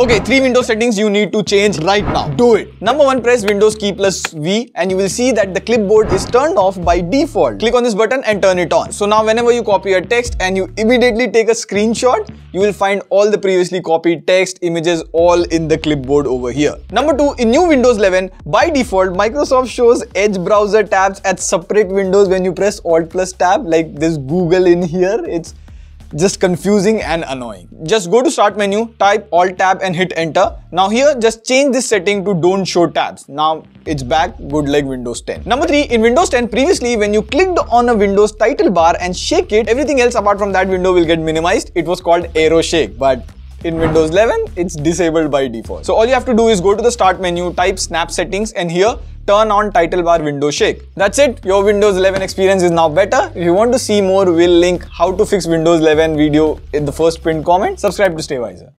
Okay, three Windows settings you need to change right now. Do it. Number one, press Windows key plus V and you will see that the clipboard is turned off by default. Click on this button and turn it on. So now whenever you copy a text and you immediately take a screenshot, you will find all the previously copied text, images all in the clipboard over here. Number two, in new Windows 11, by default, Microsoft shows Edge browser tabs at separate windows when you press Alt plus tab like this Google in here. It's just confusing and annoying. Just go to start menu, type alt tab and hit enter. Now here just change this setting to don't show tabs. Now it's back good like Windows 10. Number 3 in Windows 10 previously when you clicked on a Windows title bar and shake it everything else apart from that window will get minimized. It was called arrow shake but in Windows 11, it's disabled by default. So all you have to do is go to the start menu, type snap settings and here turn on title bar window shake. That's it, your Windows 11 experience is now better. If you want to see more, we'll link how to fix Windows 11 video in the first pinned comment. Subscribe to Stay Wiser.